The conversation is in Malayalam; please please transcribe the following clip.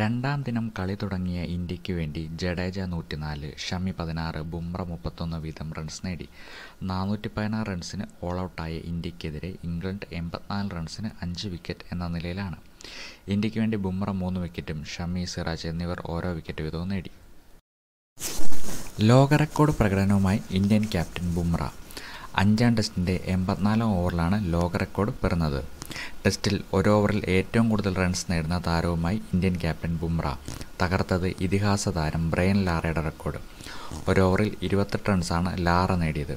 രണ്ടാം ദിനം കളി തുടങ്ങിയ ഇന്ത്യയ്ക്ക് വേണ്ടി ജഡേജ നൂറ്റിനാല് ഷമി പതിനാറ് ബുംറ മുപ്പത്തൊന്ന് വീതം റൺസ് നേടി നാനൂറ്റി പതിനാറ് റൺസിന് ഓൾ ഔട്ടായ ഇന്ത്യക്കെതിരെ ഇംഗ്ലണ്ട് എൺപത്തിനാല് റൺസിന് അഞ്ച് വിക്കറ്റ് എന്ന നിലയിലാണ് ഇന്ത്യക്ക് വേണ്ടി ബുംറ മൂന്ന് വിക്കറ്റും ഷമി സിറാജ് എന്നിവർ ഓരോ വിക്കറ്റ് വീതവും നേടി ലോക റെക്കോർഡ് പ്രകടനവുമായി ഇന്ത്യൻ ക്യാപ്റ്റൻ ബുംറ അഞ്ചാം ടെസ്റ്റിൻ്റെ എൺപത്തിനാലാം ഓവറിലാണ് ലോക റെക്കോർഡ് പിറന്നത് ടെസ്റ്റിൽ ഒരു ഓവറിൽ ഏറ്റവും കൂടുതൽ റൺസ് നേടുന്ന താരവുമായി ഇന്ത്യൻ ക്യാപ്റ്റൻ ബുംറ തകർത്തത് ഇതിഹാസ താരം ബ്രെയൻ ലാറയുടെ റെക്കോർഡ് ഒരു ഓവറിൽ ഇരുപത്തെട്ട് റൺസാണ് ലാറ നേടിയത്